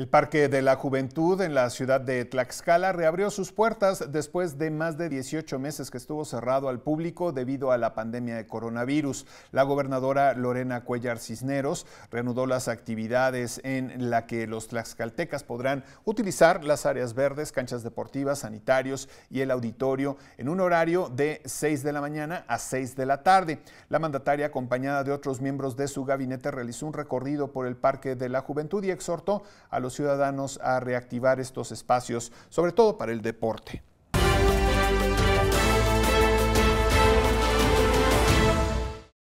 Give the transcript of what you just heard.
El Parque de la Juventud en la ciudad de Tlaxcala reabrió sus puertas después de más de 18 meses que estuvo cerrado al público debido a la pandemia de coronavirus. La gobernadora Lorena Cuellar Cisneros reanudó las actividades en la que los tlaxcaltecas podrán utilizar las áreas verdes, canchas deportivas, sanitarios y el auditorio en un horario de 6 de la mañana a 6 de la tarde. La mandataria, acompañada de otros miembros de su gabinete, realizó un recorrido por el Parque de la Juventud y exhortó a los ciudadanos a reactivar estos espacios, sobre todo para el deporte.